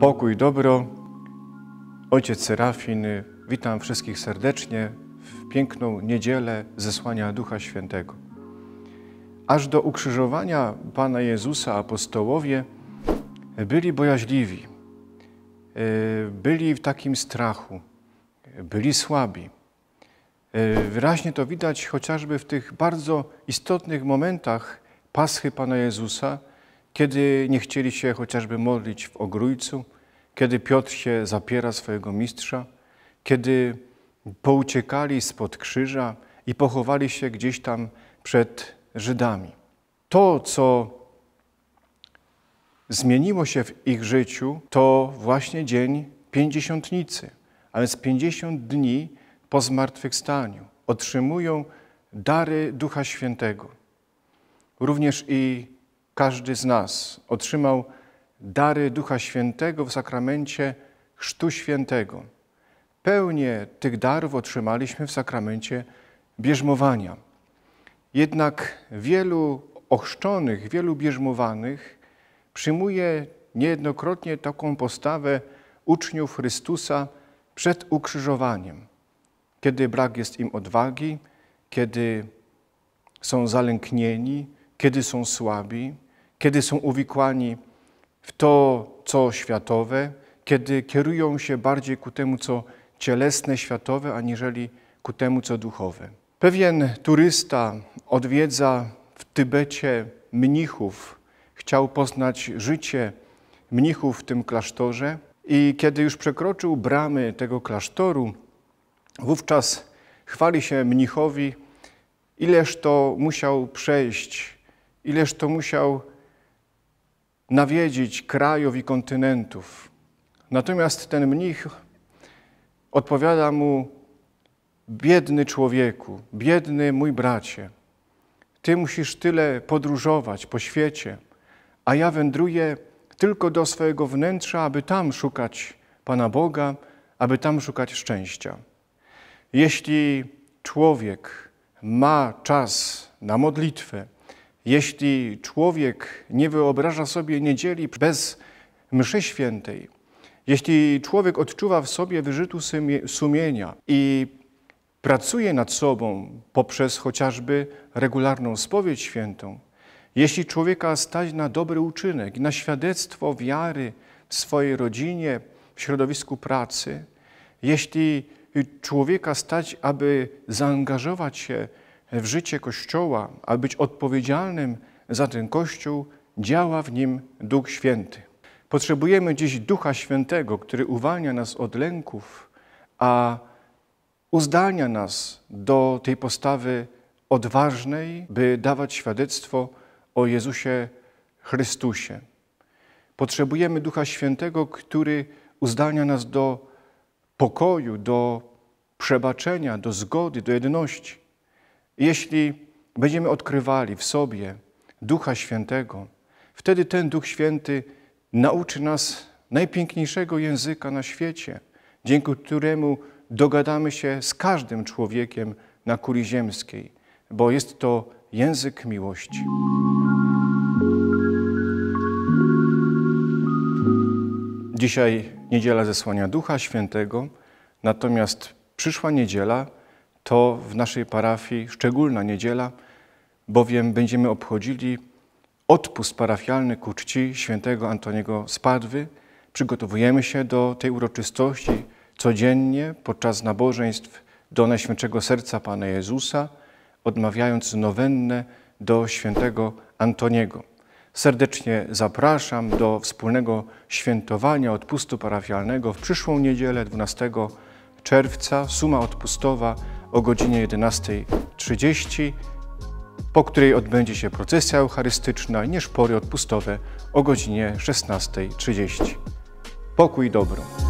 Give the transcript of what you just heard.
pokój, dobro. Ojciec Serafin, witam wszystkich serdecznie w piękną niedzielę zesłania Ducha Świętego. Aż do ukrzyżowania Pana Jezusa apostołowie byli bojaźliwi, e, byli w takim strachu, byli słabi. E, wyraźnie to widać chociażby w tych bardzo istotnych momentach Paschy Pana Jezusa, kiedy nie chcieli się chociażby modlić w ogrójcu, kiedy Piotr się zapiera swojego mistrza, kiedy pouciekali spod krzyża i pochowali się gdzieś tam przed Żydami. To, co zmieniło się w ich życiu, to właśnie dzień pięćdziesiątnicy, a więc pięćdziesiąt dni po zmartwychwstaniu. Otrzymują dary Ducha Świętego. Również i każdy z nas otrzymał dary Ducha Świętego w sakramencie Chrztu Świętego. Pełnię tych darów otrzymaliśmy w sakramencie bierzmowania. Jednak wielu ochrzczonych, wielu bierzmowanych przyjmuje niejednokrotnie taką postawę uczniów Chrystusa przed ukrzyżowaniem, kiedy brak jest im odwagi, kiedy są zalęknieni, kiedy są słabi kiedy są uwikłani w to, co światowe, kiedy kierują się bardziej ku temu, co cielesne, światowe, aniżeli ku temu, co duchowe. Pewien turysta odwiedza w Tybecie mnichów, chciał poznać życie mnichów w tym klasztorze i kiedy już przekroczył bramy tego klasztoru, wówczas chwali się mnichowi, ileż to musiał przejść, ileż to musiał nawiedzić krajów i kontynentów. Natomiast ten mnich odpowiada mu: Biedny człowieku, biedny mój bracie, ty musisz tyle podróżować po świecie, a ja wędruję tylko do swojego wnętrza, aby tam szukać Pana Boga, aby tam szukać szczęścia. Jeśli człowiek ma czas na modlitwę, jeśli człowiek nie wyobraża sobie niedzieli bez mszy świętej, jeśli człowiek odczuwa w sobie wyrzutu sumienia i pracuje nad sobą poprzez chociażby regularną spowiedź świętą, jeśli człowieka stać na dobry uczynek i na świadectwo wiary w swojej rodzinie, w środowisku pracy, jeśli człowieka stać, aby zaangażować się w życie Kościoła, aby być odpowiedzialnym za ten Kościół, działa w nim Duch Święty. Potrzebujemy dziś Ducha Świętego, który uwalnia nas od lęków, a uzdalnia nas do tej postawy odważnej, by dawać świadectwo o Jezusie Chrystusie. Potrzebujemy Ducha Świętego, który uzdalnia nas do pokoju, do przebaczenia, do zgody, do jedności. Jeśli będziemy odkrywali w sobie Ducha Świętego, wtedy ten Duch Święty nauczy nas najpiękniejszego języka na świecie, dzięki któremu dogadamy się z każdym człowiekiem na kuli ziemskiej, bo jest to język miłości. Dzisiaj niedziela zesłania Ducha Świętego, natomiast przyszła niedziela to w naszej parafii szczególna niedziela, bowiem będziemy obchodzili odpust parafialny ku czci świętego Antoniego Spadwy. Przygotowujemy się do tej uroczystości codziennie podczas nabożeństw do Najświętszego Serca Pana Jezusa, odmawiając nowennę do świętego Antoniego. Serdecznie zapraszam do wspólnego świętowania odpustu parafialnego w przyszłą niedzielę 12 czerwca, suma odpustowa o godzinie 11.30, po której odbędzie się procesja eucharystyczna i nieszpory odpustowe o godzinie 16.30. Pokój dobro.